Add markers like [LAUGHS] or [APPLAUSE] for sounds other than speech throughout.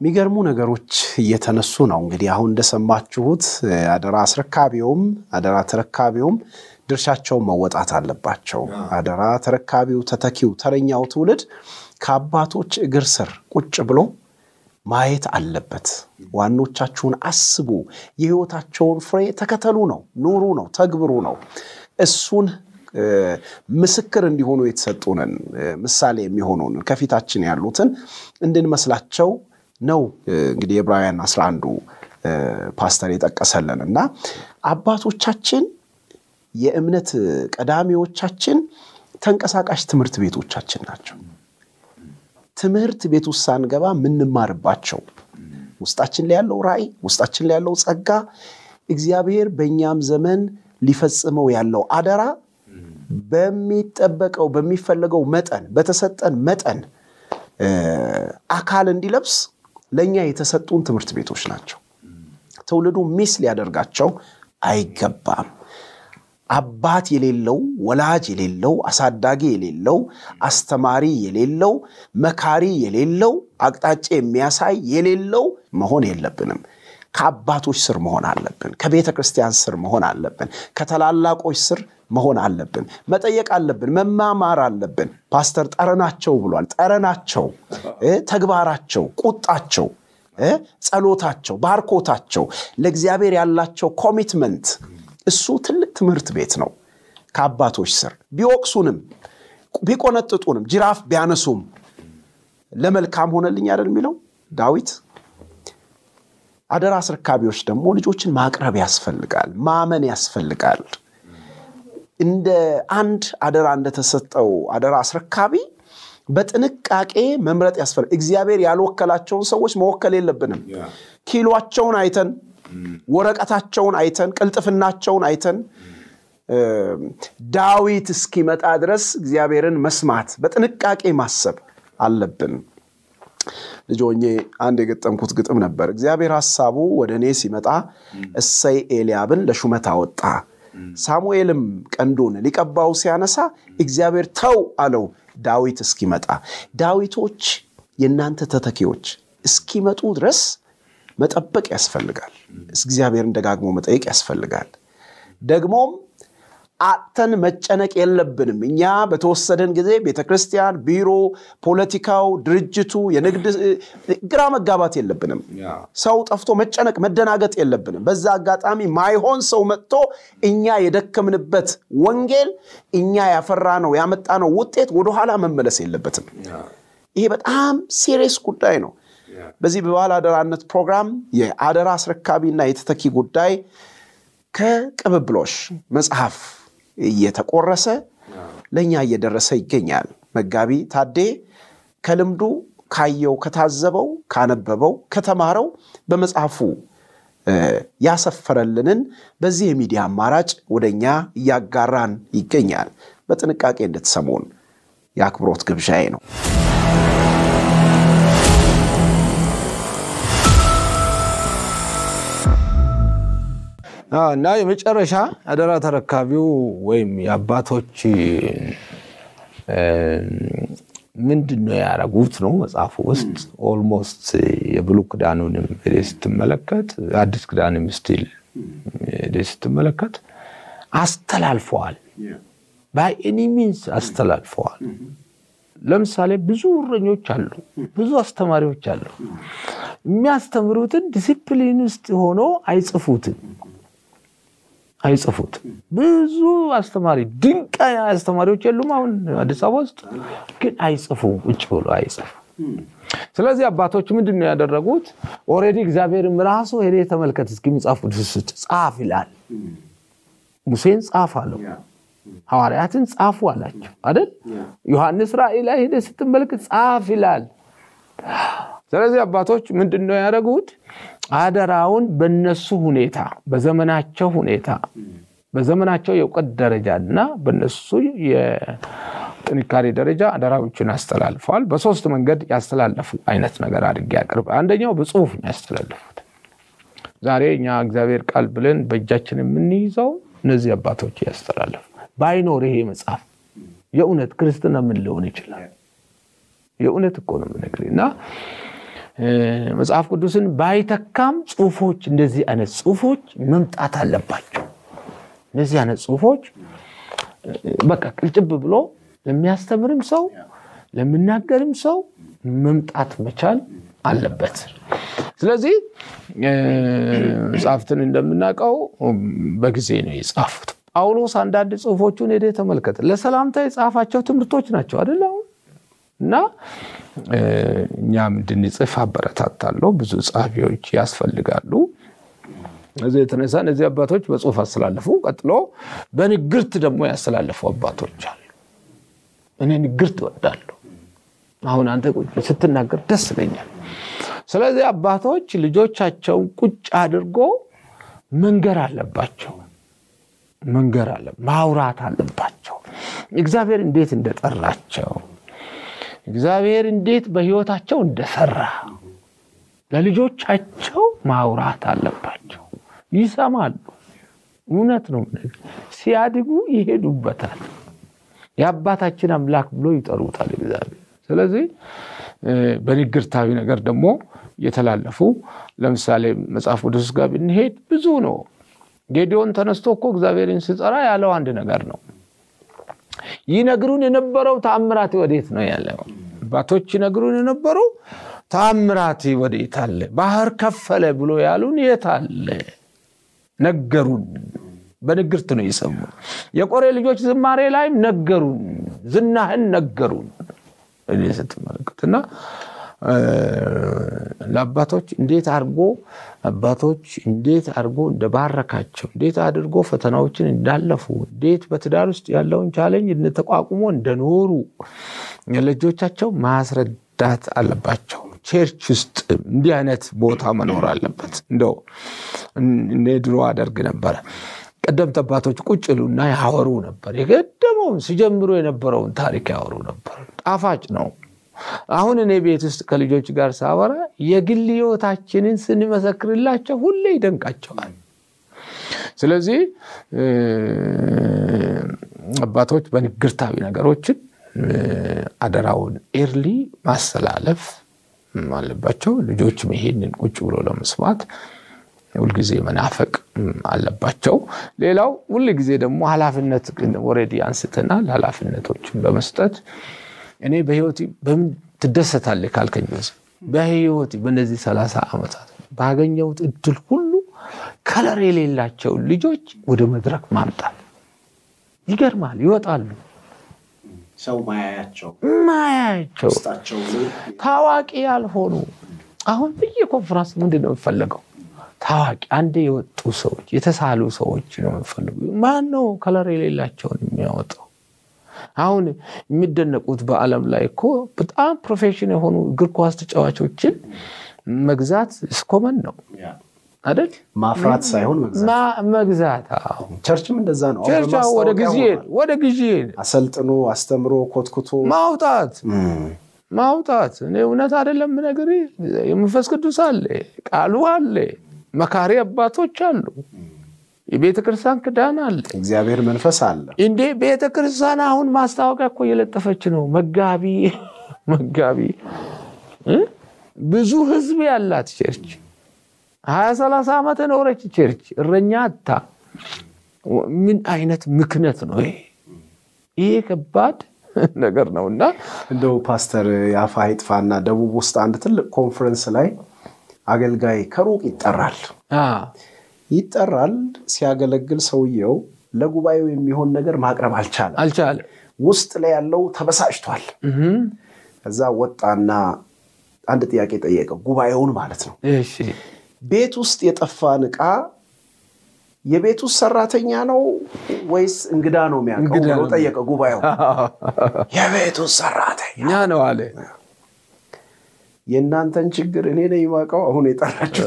የሚገርሙ ነገሮች እየተነሱ ነው። እንግዲህ አሁን እንደሰማችሁት አደራ አስረካቢውም አደራ ተረካቢውም ድርሻቸውን መወጣት አለባቸው። አደራ ተረካቢው፣ ተተኪው፣ ተረኛው ትውልድ ከአባቶች እግር ስር ቁጭ ብሎ ማየት አለበት። ዋኖቻችሁን አስቡ፣ የህይወታቸውን ፍሬ ተከተሉ ነው፣ ኑሩ ነው፣ ተግብሩ ነው። እሱን ምስክር እንዲሆኑ የተሰጡንን ምሳሌ የሚሆኑን ከፊታችን ያሉትን እንድንመስላቸው ነው እንግዲህ የዕብራውያን አስራ አንዱ ፓስተር የጠቀሰልን እና አባቶቻችን የእምነት ቀዳሚዎቻችን ተንቀሳቃሽ ትምህርት ቤቶቻችን ናቸው። ትምህርት ቤት ውስጥ ሳንገባ የምንማርባቸው ውስጣችን ላይ ያለው ራእይ፣ ውስጣችን ላይ ያለው ጸጋ፣ እግዚአብሔር በእኛም ዘመን ሊፈጽመው ያለው አደራ በሚጠበቀው በሚፈለገው መጠን በተሰጠን መጠን አካል እንዲለብስ ለእኛ የተሰጡን ትምህርት ቤቶች ናቸው። ትውልዱ ሚስ ሊያደርጋቸው አይገባም። አባት የሌለው ወላጅ የሌለው አሳዳጊ የሌለው አስተማሪ የሌለው መካሪ የሌለው አቅጣጫ የሚያሳይ የሌለው መሆን የለብንም። ከአባቶች ስር መሆን አለብን። ከቤተ ክርስቲያን ስር መሆን አለብን። ከታላላቆች ስር መሆን አለብን። መጠየቅ አለብን። መማማር አለብን። ፓስተር ጠረናቸው ብሏል። ጠረናቸው፣ ተግባራቸው፣ ቁጣቸው፣ ጸሎታቸው፣ ባርኮታቸው፣ ለእግዚአብሔር ያላቸው ኮሚትመንት እሱ ትልቅ ትምህርት ቤት ነው። ከአባቶች ስር ቢወቅሱንም ቢቆነጥጡንም ጅራፍ ቢያነሱም ለመልካም ሆነልኝ አይደል የሚለው ዳዊት አደራ አስረካቢዎች ደግሞ ልጆችን ማቅረብ ያስፈልጋል፣ ማመን ያስፈልጋል። እንደ አንድ አደራ እንደተሰጠው አደራ አስረካቢ በጥንቃቄ መምረጥ ያስፈል እግዚአብሔር ያልወከላቸውን ሰዎች መወከል የለብንም። ኪሏቸውን አይተን፣ ወረቀታቸውን አይተን፣ ቅልጥፍናቸውን አይተን ዳዊት እስኪመጣ ድረስ እግዚአብሔርን መስማት በጥንቃቄ ማሰብ አለብን። ልጅ ሆኜ አንድ የገጠምኩት ግጥም ነበር። እግዚአብሔር ሀሳቡ ወደ እኔ ሲመጣ እሰይ ኤልያብን ለሹመት አወጣ፣ ሳሙኤልም ቀንዱን ሊቀባው ሲያነሳ እግዚአብሔር ተው አለው ዳዊት እስኪመጣ። ዳዊቶች የእናንተ ተተኪዎች እስኪመጡ ድረስ መጠበቅ ያስፈልጋል። እግዚአብሔርን ደጋግሞ መጠየቅ ያስፈልጋል። ደግሞም አጥተን መጨነቅ የለብንም። እኛ በተወሰደን ጊዜ ቤተክርስቲያን ቢሮ፣ ፖለቲካው፣ ድርጅቱ፣ የንግድ ግራ መጋባት የለብንም። ሰው ጠፍቶ መጨነቅ መደናገጥ የለብንም። በዛ አጋጣሚ ማይሆን ሰው መጥቶ እኛ የደከምንበት ወንጌል እኛ ያፈራ ነው ያመጣ ነው ውጤት ወደኋላ መመለስ የለበትም። ይሄ በጣም ሴሪየስ ጉዳይ ነው። በዚህ በባህል አደራነት ፕሮግራም የአደራ አስረካቢና የተተኪ ጉዳይ ከቅብብሎሽ መጽሐፍ እየተቆረሰ ለእኛ እየደረሰ ይገኛል። መጋቢ ታዴ ከልምዱ ካየው፣ ከታዘበው፣ ካነበበው፣ ከተማረው በመጽሐፉ ያሰፈረልንን በዚህ የሚዲያ አማራጭ ወደ እኛ እያጋራን ይገኛል። በጥንቃቄ እንድትሰሙን የአክብሮት ግብዣዬ ነው። እና የመጨረሻ አደራ ተረካቢው ወይም የአባቶች ምንድን ነው ያረጉት ነው መጽሐፉ ውስጥ ኦልሞስት ክዳኑንም ኪዳኑንም ስትመለከት አዲስ ክዳንም ስቲል ስትመለከት አስተላልፈዋል። ባኤኒ ሚንስ አስተላልፈዋል። ለምሳሌ ብዙ እረኞች አሉ፣ ብዙ አስተማሪዎች አሉ። የሚያስተምሩትን ዲሲፕሊን ውስጥ ሆኖ አይጽፉትም። አይጽፉት። ብዙ አስተማሪ ድንቅ አስተማሪዎች የሉም? አሁን አዲስ አበባ ውስጥ ግን አይጽፉ፣ ውጭ ብሎ አይጽፉ። ስለዚህ አባቶች ምንድን ነው ያደረጉት? ኦልሬዲ እግዚአብሔርም ራሱ ሄደህ ተመልከት እስኪ የሚጻፉት ጻፍ ይላል። ሙሴን ጻፍ አለው። ሐዋርያትን ጻፉ አላቸው አይደል? ዮሐንስ ራእይ ላይ ሄደ ስትመልክት ጻፍ ይላል። ስለዚህ አባቶች ምንድነው ያደረጉት? አደራውን በነሱ ሁኔታ በዘመናቸው ሁኔታ በዘመናቸው የእውቀት ደረጃ እና በነሱ የጥንካሬ ደረጃ አደራዎችን አስተላልፈዋል። በሶስት መንገድ ያስተላለፉ አይነት ነገር አድርጌ ያቅርብ። አንደኛው በጽሁፍ ነው ያስተላልፉት ዛሬ እኛ እግዚአብሔር ቃል ብለን በእጃችን የምንይዘው እነዚህ አባቶች ያስተላለፉ። ባይኖር ይሄ መጽሐፍ የእውነት ክርስትና ምን ሊሆን ይችላል? የእውነት እኮ ነው የምነግርህ እና መጽሐፍ ቅዱስን ባይተካም ጽሁፎች እንደዚህ አይነት ጽሁፎች መምጣት አለባቸው። እነዚህ አይነት ጽሁፎች በቃ ቅልጭብ ብሎ ለሚያስተምርም ሰው ለሚናገርም ሰው መምጣት መቻል አለበት። ስለዚህ መጽሐፍትን እንደምናውቀው በጊዜ ነው የጻፉት። ጳውሎስ አንዳንድ ጽሁፎቹን ሄደ ተመልከት ለሰላምታ የጻፋቸው ትምህርቶች ናቸው አይደለም እና እኛም እንድንጽፍ አበረታታለሁ። ብዙ ጸሐፊዎች ያስፈልጋሉ። እዚ የተነሳ እነዚህ አባቶች በጽሁፍ አስተላለፉ። ቀጥሎ በንግርት ደግሞ ያስተላለፉ አባቶች አሉ። እኔ ንግርት እወዳለሁ። አሁን አንተ ስትናገር ደስ ይለኛል። ስለዚህ አባቶች ልጆቻቸውን ቁጭ አድርጎ መንገር አለባቸው መንገር አለ ማውራት አለባቸው እግዚአብሔር እንዴት እንደጠራቸው እግዚአብሔር እንዴት በህይወታቸው እንደሰራ ለልጆቻቸው ማውራት አለባቸው። ይሰማሉ። እውነት ነው። ሲያድጉ ይሄዱበታል። የአባታችን አምላክ ብሎ ይጠሩታል እግዚአብሔር። ስለዚህ በንግርታዊ ነገር ደግሞ የተላለፉ ለምሳሌ መጽሐፍ ቅዱስ ጋር ብንሄድ ብዙ ነው። ጌዲዮን ተነስቶ እኮ እግዚአብሔርን ሲጠራ ያለው አንድ ነገር ነው። ይነግሩን የነበረው ተአምራት ወዴት ነው ያለው? አባቶች ይነግሩን የነበሩ ተአምራት ወዴት አለ? ባህር ከፈለ ብሎ ያሉን የት አለ? ነገሩን። በንግርት ነው የሰሙ። የቆሬ ልጆች ዝማሬ ላይም ነገሩን፣ ዝናህን ነገሩን ስትመለከትና ለአባቶች እንዴት አድርጎ አባቶች እንዴት አድርጎ እንደባረካቸው እንዴት አድርጎ ፈተናዎችን እንዳለፉ እንዴት በትዳር ውስጥ ያለውን ቻለኝ ተቋቁሞ እንደኖሩ ለልጆቻቸው ማስረዳት አለባቸው። ቸርች ውስጥ እንዲህ አይነት ቦታ መኖር አለበት። እንደው እንደ ድሮ አደርግ ነበረ። ቀደምት አባቶች ቁጭ ይሉና ያወሩ ነበር። የቀደመውን ሲጀምሩ የነበረውን ታሪክ ያወሩ ነበር። ጣፋጭ ነው። አሁን እኔ ቤት ውስጥ ከልጆች ጋር ሳወራ የግል ህይወታችንን ስንመሰክርላቸው ሁሌ ይደንቃቸዋል። ስለዚህ አባቶች በንግርታዊ ነገሮችን አደራውን ኤርሊ ማስተላለፍ አለባቸው። ልጆችም ይሄንን ቁጭ ብሎ ለመስማት ሁልጊዜ መናፈቅ አለባቸው። ሌላው ሁልጊዜ ደግሞ ኃላፊነት ወሬዲ አንስተናል። ሀላፍነቶችን በመስጠት እኔ በህይወቴ በምን ትደሰታለህ ካልከኝ በህይወቴ በነዚህ ሰላሳ ዓመታት ባገኘሁት እድል ሁሉ ከለር የሌላቸው ልጆች ወደ መድረክ ማምጣት ይገርማል። ይወጣሉ ሰው ማያያቸው ማያያቸው ታዋቂ ያልሆኑ አሁን ብዬ ኮንፍራንስ ምንድን ነው የምፈለገው ታዋቂ አንድ የወጡ ሰዎች የተሳሉ ሰዎች ነው የምፈልገው። ማን ነው ከለር የሌላቸውን የሚያወጣው? አሁን የሚደነቁት በዓለም ላይ እኮ በጣም ፕሮፌሽን የሆኑ እግር ኳስ ተጫዋቾችን መግዛት እስኮመን ነው አይደል? ማፍራት ሳይሆን መግዛት። ቸርችም እንደዛ ነው። ቸርች ወደ ግዢ ወደ ግዢ አሰልጥኖ አስተምሮ ኮትኩቶ ማውጣት ማውጣት። እኔ እውነት አይደለም ነገር የመንፈስ ቅዱስ አለ፣ ቃሉ አለ፣ መካሪ አባቶች አሉ። የቤተ ክርስቲያን ክዳን አለ፣ እግዚአብሔር መንፈስ አለ። እንዴ ቤተ ክርስቲያን አሁን ማስታወቂያ እኮ እየለጠፈች ነው። መጋቢ መጋቢ ብዙ ህዝብ ያላት ቸርች ሀያ ሰላሳ ዓመት ኖረች ቸርች እረኛ አታ ምን አይነት ምክነት ነው ይሄ? ከባድ ነገር ነው። እና እንደው ፓስተር የአፋ ይጥፋና ደቡብ ውስጥ አንድ ትልቅ ኮንፈረንስ ላይ አገልጋይ ከሩቅ ይጠራል ይጠራል። ሲያገለግል ሰውየው ለጉባኤው የሚሆን ነገር ማቅረብ አልቻለም አልቻለም። ውስጥ ላይ ያለው ተበሳጭቷል። ከዛ ወጣና አንድ ጥያቄ ጠየቀው፣ ጉባኤውን ማለት ነው። ቤት ውስጥ የጠፋን ዕቃ የቤት ውስጥ ሰራተኛ ነው ወይስ እንግዳ ነው የሚያውቀው ብሎ ጠየቀ። ጉባኤው የቤት ውስጥ ሰራተኛ ነው አለ። የእናንተን ችግር እኔ ነ ይማቀው አሁን የጠራቸው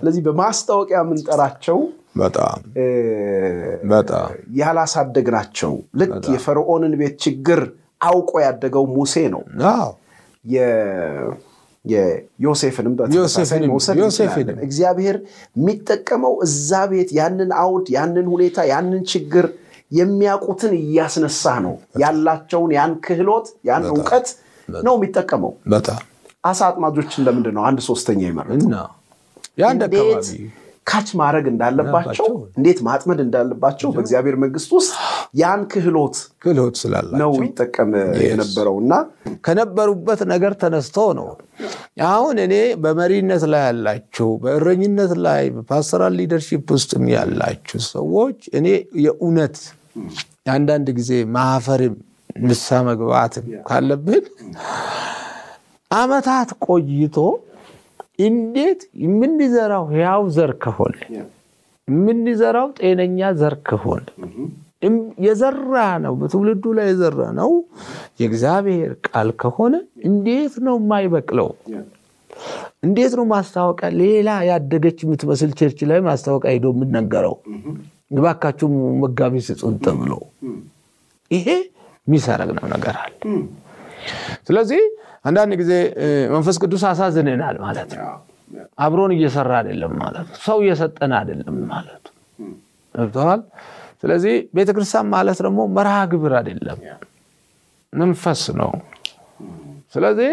ስለዚህ በማስታወቂያ የምንጠራቸው ያላሳደግ ናቸው ያላሳደግናቸው ልክ የፈርዖንን ቤት ችግር አውቆ ያደገው ሙሴ ነው ዮሴፍንም በተመሳሳይ እግዚአብሔር የሚጠቀመው እዛ ቤት ያንን አውድ ያንን ሁኔታ ያንን ችግር የሚያውቁትን እያስነሳ ነው ያላቸውን ያን ክህሎት ያን እውቀት ነው የሚጠቀመው። አሳ አጥማጆች እንደምንድን ነው አንድ ሶስተኛ ይመረጡ ካች ማድረግ እንዳለባቸው እንዴት ማጥመድ እንዳለባቸው በእግዚአብሔር መንግስት ውስጥ ያን ክህሎት ክህሎት ስላላቸው ነው ይጠቀም የነበረው እና ከነበሩበት ነገር ተነስቶ ነው። አሁን እኔ በመሪነት ላይ ያላችሁ፣ በእረኝነት ላይ በፓስተራል ሊደርሺፕ ውስጥም ያላችሁ ሰዎች እኔ የእውነት አንዳንድ ጊዜ ማህፈርም ንሳ መግባት ካለብን አመታት ቆይቶ እንዴት የምንዘራው ህያው ዘር ከሆነ የምንዘራው ጤነኛ ዘር ከሆነ የዘራ ነው በትውልዱ ላይ የዘራ ነው የእግዚአብሔር ቃል ከሆነ እንዴት ነው የማይበቅለው? እንዴት ነው ማስታወቂያ ሌላ ያደገች የምትመስል ቸርች ላይ ማስታወቂያ ሄዶ የምነገረው እባካችሁ መጋቢ ስጡን ተብሎ ይሄ ሚስ ያደረግነው ነገር አለ። ስለዚህ አንዳንድ ጊዜ መንፈስ ቅዱስ አሳዝነናል ማለት ነው። አብሮን እየሰራ አይደለም ማለት ነው። ሰው እየሰጠን አይደለም ማለት ገብተዋል። ስለዚህ ቤተክርስቲያን ማለት ደግሞ መርሃ ግብር አይደለም፣ መንፈስ ነው። ስለዚህ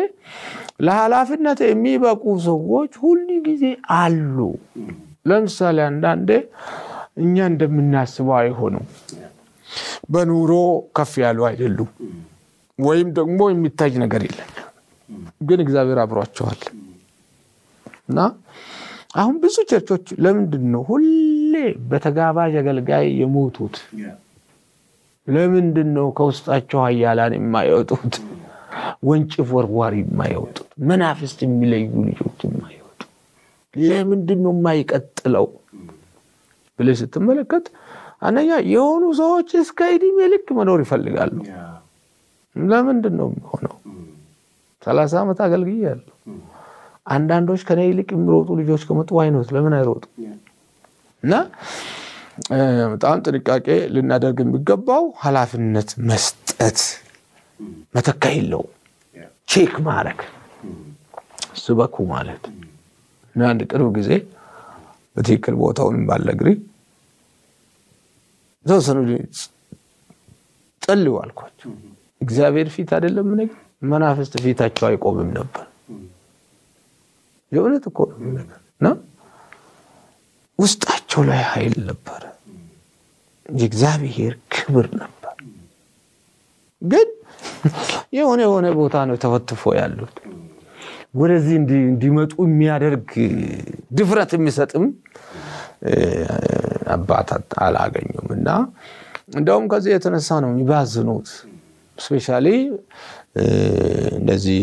ለኃላፊነት የሚበቁ ሰዎች ሁል ጊዜ አሉ። ለምሳሌ አንዳንዴ እኛ እንደምናስበው አይሆኑም። በኑሮ ከፍ ያሉ አይደሉም፣ ወይም ደግሞ የሚታይ ነገር የለም። ግን እግዚአብሔር አብሯቸዋል እና አሁን ብዙ ቸርቾች ለምንድን ነው ሁሌ በተጋባዥ አገልጋይ የሞቱት? ለምንድን ነው ከውስጣቸው ኃያላን የማይወጡት? ወንጭፍ ወርዋሪ የማይወጡት? መናፍስት የሚለዩ ልጆች የማይወጡ? ለምንድን ነው የማይቀጥለው ብለ ስትመለከት አንደኛ የሆኑ ሰዎች እስከ እድሜ ልክ መኖር ይፈልጋሉ። ለምንድን ነው የሚሆነው? ሰላሳ ዓመት አገልግያለሁ። አንዳንዶች ከኔ ይልቅ የሚሮጡ ልጆች ከመጡ ዋይኖት ለምን አይሮጡ? እና በጣም ጥንቃቄ ልናደርግ የሚገባው ኃላፊነት መስጠት መተካ የለው ቼክ ማድረግ ስበኩ ማለት እና አንድ ቅርብ ጊዜ በትክክል ቦታውንም ባለግሪ የተወሰኑ ጸልዩ አልኳቸው። እግዚአብሔር ፊት አይደለም ነገር መናፍስት ፊታቸው አይቆምም ነበር። የእውነት እኮ እና ውስጣቸው ላይ ኃይል ነበረ፣ የእግዚአብሔር ክብር ነበር። ግን የሆነ የሆነ ቦታ ነው ተወትፎ ያሉት። ወደዚህ እንዲመጡ የሚያደርግ ድፍረት የሚሰጥም አባት አላገኙም እና እንደውም ከዚህ የተነሳ ነው የሚባዝኑት። ስፔሻሊ እነዚህ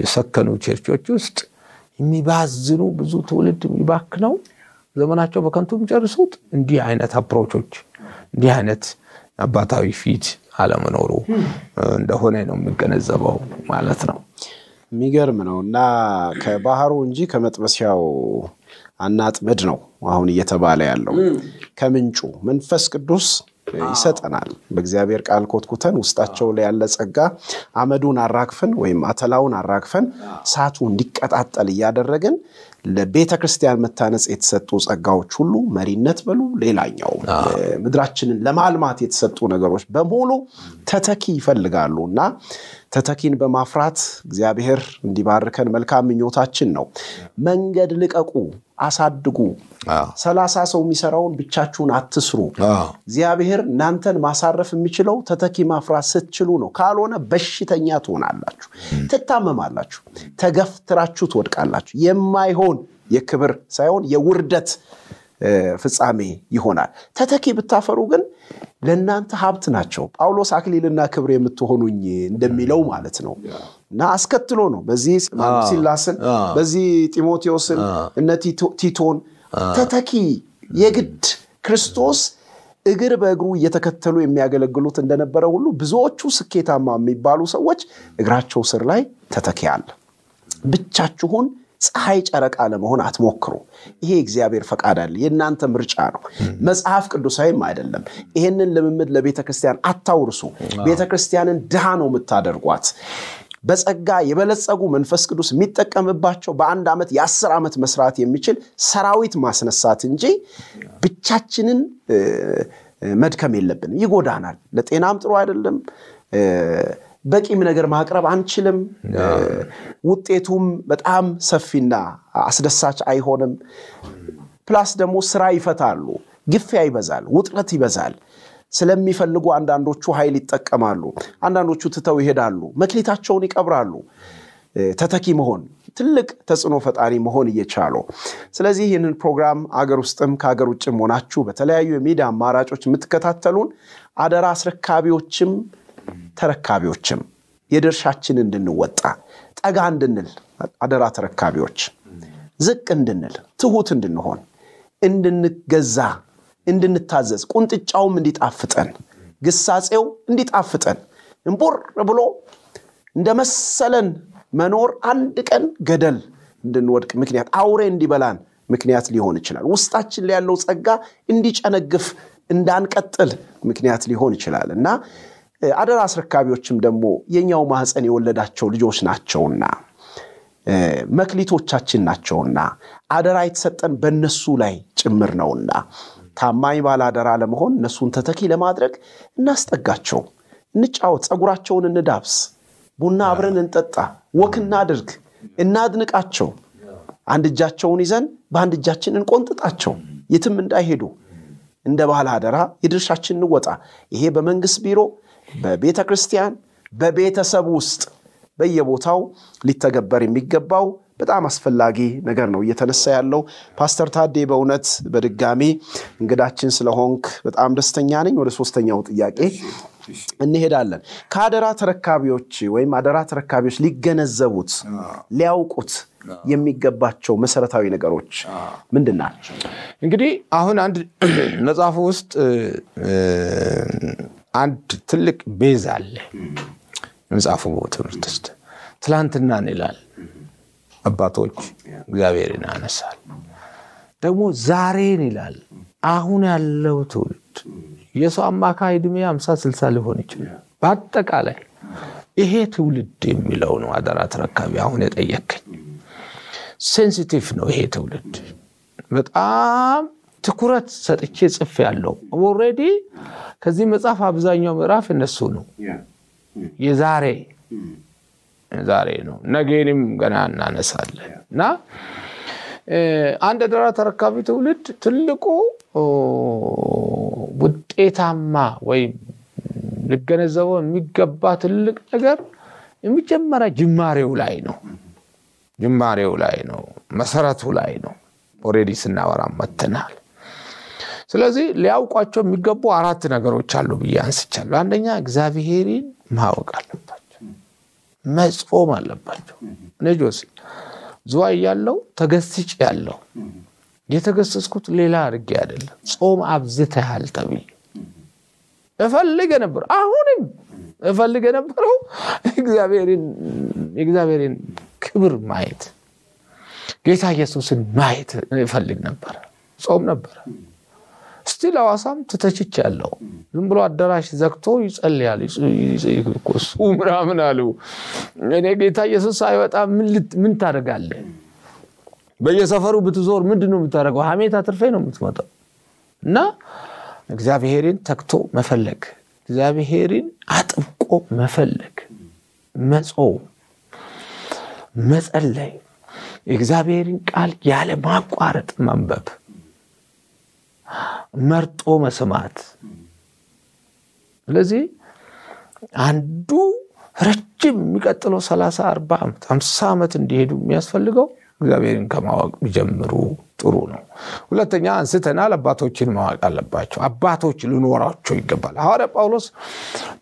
የሰከኑ ቸርቾች ውስጥ የሚባዝኑ ብዙ ትውልድ ነው ዘመናቸው በከንቱ የሚጨርሱት እንዲህ አይነት አፕሮቾች እንዲህ አይነት አባታዊ ፊት አለመኖሩ እንደሆነ ነው የሚገነዘበው ማለት ነው። የሚገርም ነው እና ከባህሩ እንጂ ከመጥበሻው አናጥምድ ነው አሁን እየተባለ ያለው ከምንጩ መንፈስ ቅዱስ ይሰጠናል። በእግዚአብሔር ቃል ኮትኩተን ውስጣቸው ላይ ያለ ጸጋ አመዱን አራግፈን ወይም አተላውን አራግፈን እሳቱ እንዲቀጣጠል እያደረግን ለቤተ ክርስቲያን መታነጽ የተሰጡ ጸጋዎች ሁሉ መሪነት በሉ ሌላኛው ምድራችንን ለማልማት የተሰጡ ነገሮች በሙሉ ተተኪ ይፈልጋሉ እና ተተኪን በማፍራት እግዚአብሔር እንዲባርከን መልካም ምኞታችን ነው። መንገድ ልቀቁ አሳድጉ። ሰላሳ ሰው የሚሰራውን ብቻችሁን አትስሩ። እግዚአብሔር እናንተን ማሳረፍ የሚችለው ተተኪ ማፍራት ስትችሉ ነው። ካልሆነ በሽተኛ ትሆናላችሁ፣ ትታመማላችሁ፣ ተገፍትራችሁ ትወድቃላችሁ። የማይሆን የክብር ሳይሆን የውርደት ፍጻሜ ይሆናል። ተተኪ ብታፈሩ ግን ለእናንተ ሀብት ናቸው። ጳውሎስ አክሊልና ክብር የምትሆኑኝ እንደሚለው ማለት ነው። እና አስከትሎ ነው በዚህ ሲላስን በዚህ ጢሞቴዎስን እነ ቲቶን ተተኪ የግድ ክርስቶስ እግር በእግሩ እየተከተሉ የሚያገለግሉት እንደነበረ ሁሉ ብዙዎቹ ስኬታማ የሚባሉ ሰዎች እግራቸው ስር ላይ ተተኪ አለ። ብቻችሁን ፀሐይ ጨረቃ ለመሆን አትሞክሩ። ይሄ እግዚአብሔር ፈቃድ አለ፣ የእናንተ ምርጫ ነው፣ መጽሐፍ ቅዱሳዊም አይደለም። ይሄንን ልምምድ ለቤተ ክርስቲያን አታውርሱ። ቤተ ክርስቲያንን ድሃ ነው የምታደርጓት። በጸጋ የበለጸጉ መንፈስ ቅዱስ የሚጠቀምባቸው በአንድ ዓመት የአስር ዓመት መስራት የሚችል ሰራዊት ማስነሳት እንጂ ብቻችንን መድከም የለብንም። ይጎዳናል። ለጤናም ጥሩ አይደለም። በቂም ነገር ማቅረብ አንችልም። ውጤቱም በጣም ሰፊና አስደሳች አይሆንም። ፕላስ ደግሞ ስራ ይፈታሉ፣ ግፊያ ይበዛል፣ ውጥረት ይበዛል። ስለሚፈልጉ አንዳንዶቹ ኃይል ይጠቀማሉ፣ አንዳንዶቹ ትተው ይሄዳሉ፣ መክሊታቸውን ይቀብራሉ። ተተኪ መሆን ትልቅ ተጽዕኖ ፈጣሪ መሆን እየቻሉ ስለዚህ ይህንን ፕሮግራም አገር ውስጥም ከሀገር ውጭም ሆናችሁ በተለያዩ የሚዲያ አማራጮች የምትከታተሉን አደራ አስረካቢዎችም ተረካቢዎችም የድርሻችን እንድንወጣ ጠጋ እንድንል አደራ ተረካቢዎች ዝቅ እንድንል ትሁት እንድንሆን እንድንገዛ እንድንታዘዝ፣ ቁንጥጫውም እንዲጣፍጠን፣ ግሳጼው እንዲጣፍጠን እምቡር ብሎ እንደመሰለን መኖር አንድ ቀን ገደል እንድንወድቅ ምክንያት አውሬ እንዲበላን ምክንያት ሊሆን ይችላል። ውስጣችን ላይ ያለው ጸጋ እንዲጨነግፍ እንዳንቀጥል ምክንያት ሊሆን ይችላል እና አደራ አስረካቢዎችም ደግሞ የኛው ማህፀን የወለዳቸው ልጆች ናቸውና መክሊቶቻችን ናቸውና አደራ የተሰጠን በነሱ ላይ ጭምር ነውና ታማኝ ባላደራ ለመሆን እነሱን ተተኪ ለማድረግ እናስጠጋቸው፣ እንጫወት፣ ፀጉራቸውን እንዳብስ፣ ቡና አብረን እንጠጣ፣ ወክ እናድርግ፣ እናድንቃቸው። አንድ እጃቸውን ይዘን በአንድ እጃችን እንቆንጥጣቸው፣ የትም እንዳይሄዱ። እንደ ባለ አደራ የድርሻችን እንወጣ። ይሄ በመንግስት ቢሮ፣ በቤተ ክርስቲያን፣ በቤተሰብ ውስጥ በየቦታው ሊተገበር የሚገባው በጣም አስፈላጊ ነገር ነው እየተነሳ ያለው። ፓስተር ታዴ በእውነት በድጋሚ እንግዳችን ስለሆንክ በጣም ደስተኛ ነኝ። ወደ ሶስተኛው ጥያቄ እንሄዳለን። ከአደራ ተረካቢዎች ወይም አደራ ተረካቢዎች ሊገነዘቡት ሊያውቁት የሚገባቸው መሰረታዊ ነገሮች ምንድን ናቸው? እንግዲህ አሁን አንድ መጽሐፉ ውስጥ አንድ ትልቅ ቤዝ አለ። መጽሐፉ ትምህርት ውስጥ ትላንትናን ይላል አባቶች እግዚአብሔር ያነሳል። ደግሞ ዛሬን ይላል። አሁን ያለው ትውልድ የሰው አማካ ድሜ ሃምሳ ስልሳ ሊሆን ይችላል። በአጠቃላይ ይሄ ትውልድ የሚለው ነው አደራ ተረካቢ አሁን የጠየከኝ ሴንሲቲቭ ነው። ይሄ ትውልድ በጣም ትኩረት ሰጥቼ ጽፍ ያለው ኦሬዲ ከዚህ መጽሐፍ አብዛኛው ምዕራፍ እነሱ ነው የዛሬ ዛሬ ነው፣ ነገንም ገና እናነሳለን እና አንድ አደራ ተረካቢ ትውልድ ትልቁ ውጤታማ ወይም ልገነዘበው የሚገባ ትልቅ ነገር የመጀመሪያ ጅማሬው ላይ ነው። ጅማሬው ላይ ነው፣ መሰረቱ ላይ ነው። ኦልሬዲ ስናወራ መትናል። ስለዚህ ሊያውቋቸው የሚገቡ አራት ነገሮች አሉ ብዬ አንስቻለሁ። አንደኛ እግዚአብሔርን ማወቅ አለበት። መጾም አለባቸው። እኔ ጆሲ ዝዋይ ያለው ተገስጭ ያለው የተገሰስኩት ሌላ አድርጌ አይደለም። ጾም አብዝተሃል ተብዬ እፈልገ ነበር። አሁንም እፈልገ ነበረው የእግዚአብሔርን ክብር ማየት ጌታ ኢየሱስን ማየት እፈልግ ነበር። ጾም ነበረ። ስቲል አዋሳም ትተችች ያለው ዝም ብሎ አዳራሽ ዘግቶ ይጸልያል እሱ ምናምን አሉ። እኔ ጌታ ኢየሱስ አይወጣ ምን ታደርጋለ? በየሰፈሩ ብትዞር ምንድን ነው የምታደርገው? ሀሜት አትርፌ ነው የምትመጣው። እና እግዚአብሔርን ተግቶ መፈለግ፣ እግዚአብሔርን አጥብቆ መፈለግ፣ መጾ መጸለይ፣ እግዚአብሔርን ቃል ያለ ማቋረጥ ማንበብ መርጦ መስማት። ስለዚህ አንዱ ረጅም የሚቀጥለው 30፣ 40 ዓመት 50 ዓመት እንዲሄዱ የሚያስፈልገው እግዚአብሔርን ከማወቅ ቢጀምሩ ጥሩ ነው። ሁለተኛ አንስተናል፣ አባቶችን ማወቅ አለባቸው። አባቶች ልኖራቸው ይገባል። ሐዋርያ ጳውሎስ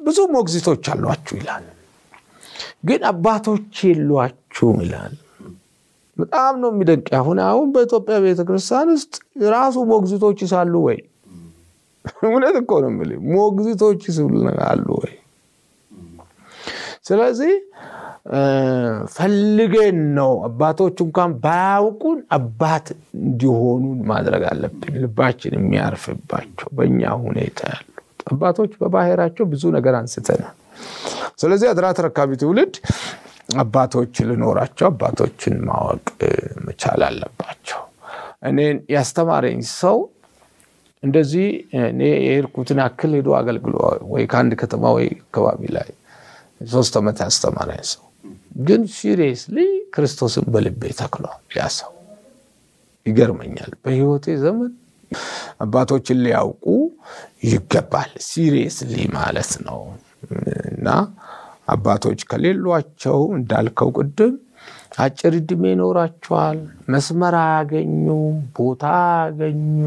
ብዙ ሞግዚቶች አሏችሁ ይላል፣ ግን አባቶች የሏችሁም ይላል። በጣም ነው የሚደንቅ። አሁን አሁን በኢትዮጵያ ቤተክርስቲያን ውስጥ ራሱ ሞግዚቶች ሳሉ ወይ እውነት እኮ ነው የምልህ፣ ሞግዚቶች አሉ ወይ? ስለዚህ ፈልገን ነው አባቶች እንኳን ባያውቁን አባት እንዲሆኑን ማድረግ አለብን። ልባችን የሚያርፍባቸው በእኛ ሁኔታ ያሉት አባቶች በባህሪያቸው ብዙ ነገር አንስተናል። ስለዚህ አድራ ተረካቢ ትውልድ አባቶች ልኖራቸው አባቶችን ማወቅ መቻል አለባቸው። እኔን ያስተማረኝ ሰው እንደዚህ እኔ የሄድኩትን አክል ሄዶ አገልግሎ ወይ ከአንድ ከተማ ወይ አካባቢ ላይ ሶስት ዓመት ያስተማረኝ ሰው ግን ሲሪየስሊ ክርስቶስን በልቤ ተክሏል። ያ ሰው ይገርመኛል። በህይወቴ ዘመን አባቶችን ሊያውቁ ይገባል፣ ሲሪየስሊ ማለት ነው እና አባቶች ከሌሏቸው እንዳልከው ቅድም አጭር እድሜ ይኖራቸዋል። መስመር አያገኙ፣ ቦታ አያገኙ።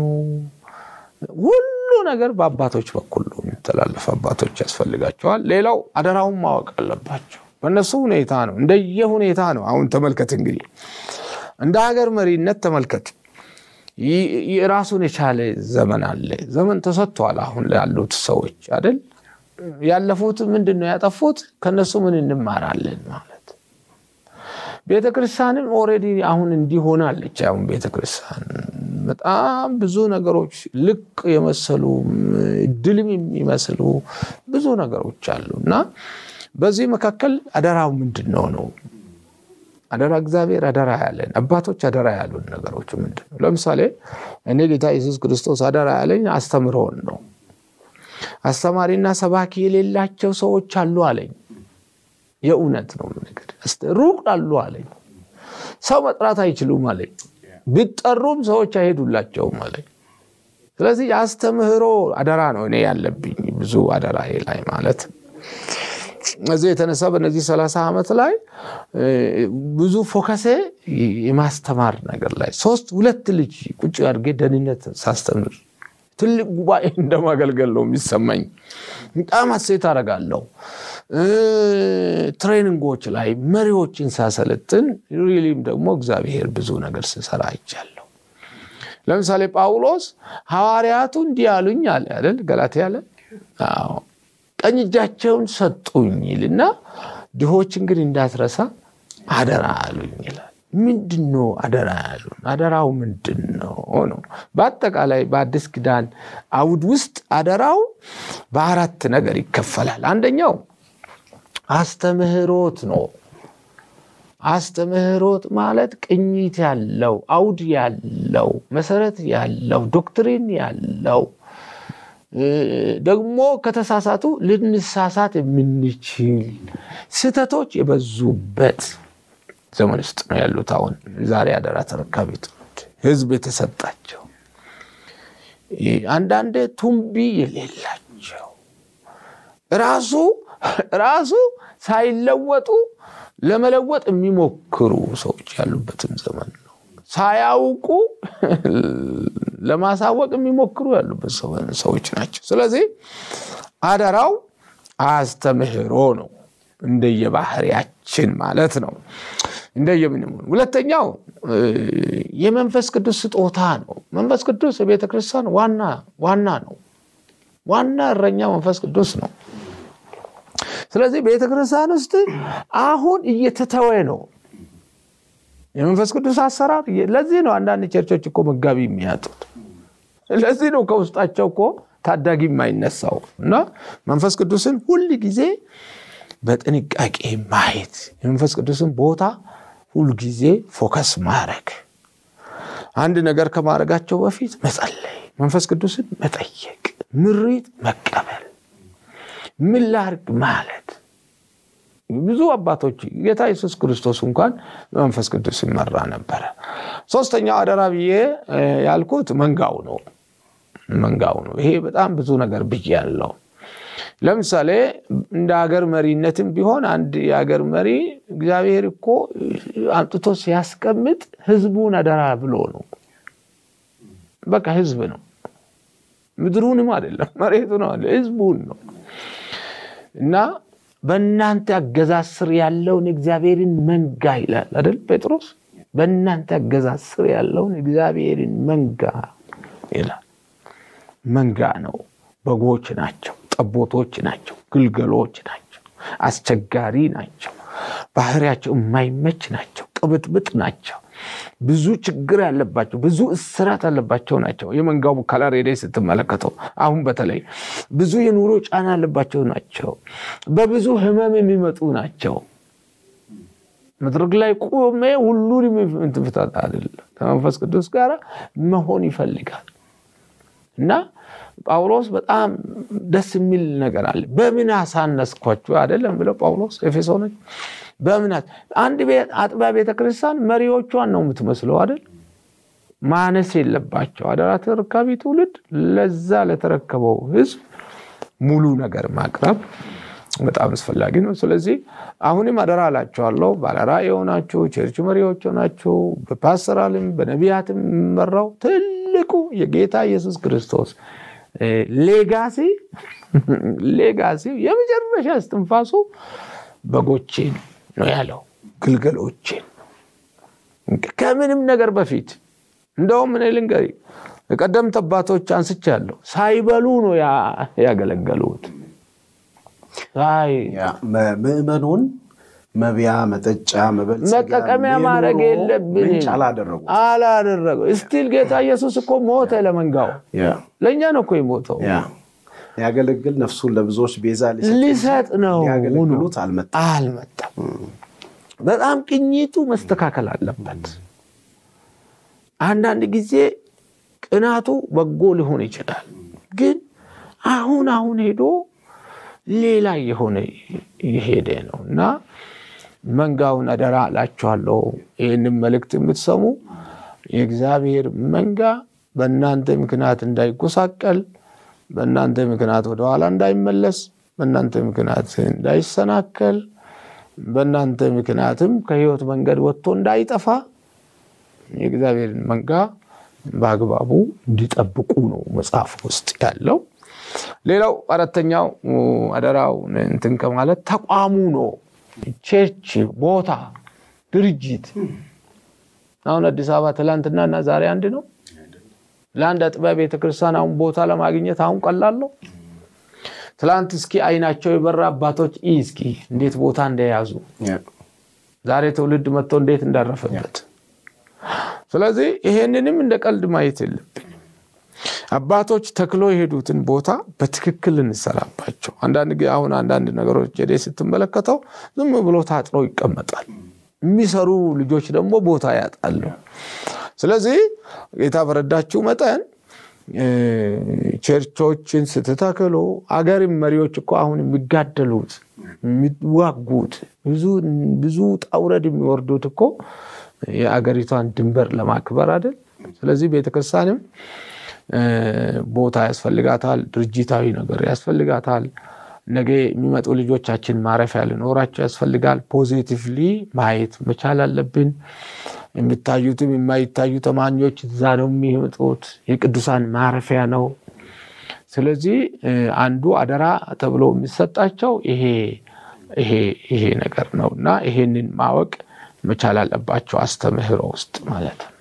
ሁሉ ነገር በአባቶች በኩል ነው የሚተላለፍ። አባቶች ያስፈልጋቸዋል። ሌላው አደራውን ማወቅ አለባቸው። በእነሱ ሁኔታ ነው፣ እንደየ ሁኔታ ነው። አሁን ተመልከት እንግዲህ እንደ ሀገር መሪነት ተመልከት። ራሱን የቻለ ዘመን አለ። ዘመን ተሰጥቷል አሁን ላሉት ሰዎች አይደል ያለፉት ምንድን ነው ያጠፉት? ከነሱ ምን እንማራለን ማለት ቤተ ክርስቲያንም ኦሬዲ አሁን እንዲሆናለች። አሁን ቤተ ክርስቲያን በጣም ብዙ ነገሮች ልቅ የመሰሉ ድልም የሚመስሉ ብዙ ነገሮች አሉ እና በዚህ መካከል አደራው ምንድን ነው ነው አደራ እግዚአብሔር አደራ ያለን አባቶች አደራ ያሉን ነገሮች ምንድን ነው? ለምሳሌ እኔ ጌታ ኢየሱስ ክርስቶስ አደራ ያለኝ አስተምረውን ነው አስተማሪና ሰባኪ የሌላቸው ሰዎች አሉ አለኝ የእውነት ነው ነገር ሩቅ አሉ አለኝ ሰው መጥራት አይችሉም አለኝ ቢጠሩም ሰዎች አይሄዱላቸውም አለኝ ስለዚህ የአስተምህሮ አደራ ነው እኔ ያለብኝ ብዙ አደራ ላይ ማለት እዚህ የተነሳ በነዚህ ሰላሳ ዓመት ላይ ብዙ ፎከሴ የማስተማር ነገር ላይ ሶስት ሁለት ልጅ ቁጭ አድርጌ ደህንነት ሳስተምር ትልቅ ጉባኤ [LAUGHS] እንደማገልገል ነው የሚሰማኝ። በጣም አሴት አደርጋለሁ። ትሬኒንጎች ላይ መሪዎችን ሳሰለጥን ሪሊም ደግሞ እግዚአብሔር ብዙ ነገር ስሰራ አይቻለሁ። ለምሳሌ ጳውሎስ ሐዋርያቱ እንዲህ አሉኝ አለ አይደል? ገላትያ አለ። ቀኝ እጃቸውን ሰጡኝ ይልና ድሆችን ግን እንዳትረሳ አደራ አሉኝ ይላል። ምንድን ነው አደራ ያሉን? አደራው ምንድን ነው ነው? በአጠቃላይ በአዲስ ኪዳን አውድ ውስጥ አደራው በአራት ነገር ይከፈላል። አንደኛው አስተምህሮት ነው። አስተምህሮት ማለት ቅኝት ያለው አውድ ያለው መሰረት ያለው ዶክትሪን ያለው ደግሞ ከተሳሳቱ ልንሳሳት የምንችል ስህተቶች የበዙበት ዘመን ውስጥ ነው ያሉት። አሁን ዛሬ አደራ ተረካቢ ትውልድ ህዝብ የተሰጣቸው አንዳንዴ ቱንቢ የሌላቸው ራሱ ራሱ ሳይለወጡ ለመለወጥ የሚሞክሩ ሰዎች ያሉበትም ዘመን ነው። ሳያውቁ ለማሳወቅ የሚሞክሩ ያሉበት ሰዎች ናቸው። ስለዚህ አደራው አስተምህሮ ነው። እንደየባህሪያችን ማለት ነው። እንደየምንሆን ሁለተኛው የመንፈስ ቅዱስ ስጦታ ነው። መንፈስ ቅዱስ የቤተክርስቲያን ዋና ዋና ነው። ዋና እረኛ መንፈስ ቅዱስ ነው። ስለዚህ ቤተክርስቲያን ውስጥ አሁን እየተተወ ነው የመንፈስ ቅዱስ አሰራር። ለዚህ ነው አንዳንድ ቸርቾች እኮ መጋቢ የሚያጡት። ለዚህ ነው ከውስጣቸው እኮ ታዳጊ የማይነሳው እና መንፈስ ቅዱስን ሁል ጊዜ በጥንቃቄ ማየት የመንፈስ ቅዱስን ቦታ ሁልጊዜ ፎከስ ማድረግ፣ አንድ ነገር ከማድረጋቸው በፊት መጸለይ፣ መንፈስ ቅዱስን መጠየቅ፣ ምሪት መቀበል፣ ምን ማለት ብዙ አባቶች ጌታ የሱስ ክርስቶስ እንኳን መንፈስ ቅዱስ ይመራ ነበረ። ሶስተኛው አደራ ብዬ ያልኩት መንጋው ነው። መንጋው ነው። ይሄ በጣም ብዙ ነገር ብዬ ያለው ለምሳሌ እንደ ሀገር መሪነትም ቢሆን አንድ የሀገር መሪ እግዚአብሔር እኮ አምጥቶ ሲያስቀምጥ ህዝቡን አደራ ብሎ ነው። በቃ ህዝብ ነው። ምድሩንም አይደለም መሬቱ ነው አለ ህዝቡን ነው እና በእናንተ አገዛዝ ስር ያለውን እግዚአብሔርን መንጋ ይላል አይደል ጴጥሮስ በእናንተ አገዛዝ ስር ያለውን እግዚአብሔርን መንጋ ይላል መንጋ ነው በጎች ናቸው ጠቦቶች ናቸው፣ ግልገሎች ናቸው፣ አስቸጋሪ ናቸው፣ ባህሪያቸው የማይመች ናቸው፣ ቅብጥብጥ ናቸው፣ ብዙ ችግር ያለባቸው፣ ብዙ እስራት ያለባቸው ናቸው። የመንጋው ቡካላ ሬዴ ስትመለከተው አሁን በተለይ ብዙ የኑሮ ጫና ያለባቸው ናቸው፣ በብዙ ህመም የሚመጡ ናቸው። መድረክ ላይ ቆሜ ሁሉን ፍታት አይደለም ከመንፈስ ቅዱስ ጋር መሆን ይፈልጋል እና ጳውሎስ በጣም ደስ የሚል ነገር አለ። በምን አሳነስኳችሁ አይደለም ብለው ጳውሎስ ኤፌሶኖች በምን አንድ አጥቢያ ቤተክርስቲያን መሪዎቿን ነው የምትመስለው አይደል? ማነስ የለባቸው። አደራ ተረካቢ ትውልድ ለዛ ለተረከበው ህዝብ ሙሉ ነገር ማቅረብ በጣም አስፈላጊ ነው። ስለዚህ አሁንም አደራ አላቸዋለሁ። ባለራ የሆናችሁ ቸርች መሪዎች ሆናችሁ በፓስተራልም በነቢያትም የሚመራው ትልቁ የጌታ ኢየሱስ ክርስቶስ ሌጋሲ ሌጋሲ የመጨረሻ እስትንፋሱ በጎቼን ነው ያለው፣ ግልገሎቼን ከምንም ነገር በፊት እንደውም እኔ ልንገሪ የቀደምት አባቶች ያለው ሳይበሉ ነው ያገለገሉት። ምዕመኑን መብያ መጠጫ መጠቀሚያ ማድረግ የለብንም አላደረጉ ስቲል ጌታ ኢየሱስ እኮ ሞተ ለመንጋው ለእኛ ነው እኮ የሞተው ያገለግል ነፍሱን ለብዙዎች ቤዛ ሊሰጥ ነው ያገለግሉት አልመጣም በጣም ቅኝቱ መስተካከል አለበት አንዳንድ ጊዜ ቅናቱ በጎ ሊሆን ይችላል ግን አሁን አሁን ሄዶ ሌላ የሆነ የሄደ ነው እና መንጋውን አደራ እላችኋለሁ። ይህንም መልእክት የምትሰሙ የእግዚአብሔር መንጋ በእናንተ ምክንያት እንዳይጎሳቀል፣ በእናንተ ምክንያት ወደኋላ እንዳይመለስ፣ በእናንተ ምክንያት እንዳይሰናከል፣ በእናንተ ምክንያትም ከህይወት መንገድ ወጥቶ እንዳይጠፋ የእግዚአብሔርን መንጋ በአግባቡ እንዲጠብቁ ነው መጽሐፍ ውስጥ ያለው። ሌላው አራተኛው አደራው እንትን ከማለት ተቋሙ ነው። ቸርች ቦታ ድርጅት አሁን አዲስ አበባ ትላንትና እና ዛሬ አንድ ነው። ለአንድ አጥቢያ ቤተክርስቲያን አሁን ቦታ ለማግኘት አሁን ቀላለው። ትላንት እስኪ አይናቸው የበራ አባቶች እስኪ እንዴት ቦታ እንደያዙ ዛሬ ትውልድ መጥቶ እንዴት እንዳረፈበት። ስለዚህ ይሄንንም እንደ ቀልድ ማየት የለብን። አባቶች ተክሎ የሄዱትን ቦታ በትክክል እንሰራባቸው። አንዳንድ አሁን አንዳንድ ነገሮች ሄደ ስትመለከተው ዝም ብሎ ታጥሮ ይቀመጣል። የሚሰሩ ልጆች ደግሞ ቦታ ያጣሉ። ስለዚህ ጌታ በረዳችው መጠን ቸርቾችን ስትተክሉ አገርም መሪዎች እኮ አሁን የሚጋደሉት የሚዋጉት ብዙ ጣውረድ የሚወርዱት እኮ የአገሪቷን ድንበር ለማክበር አይደል? ስለዚህ ቤተክርስቲያንም ቦታ ያስፈልጋታል፣ ድርጅታዊ ነገር ያስፈልጋታል። ነገ የሚመጡ ልጆቻችን ማረፊያ ሊኖራቸው ያስፈልጋል። ፖዚቲቭሊ ማየት መቻል አለብን። የሚታዩትም የማይታዩ ተማኞች እዛ ነው የሚመጡት። የቅዱሳን ማረፊያ ነው። ስለዚህ አንዱ አደራ ተብሎ የሚሰጣቸው ይሄ ይሄ ይሄ ነገር ነው እና ይሄንን ማወቅ መቻል አለባቸው አስተምህሮ ውስጥ ማለት ነው።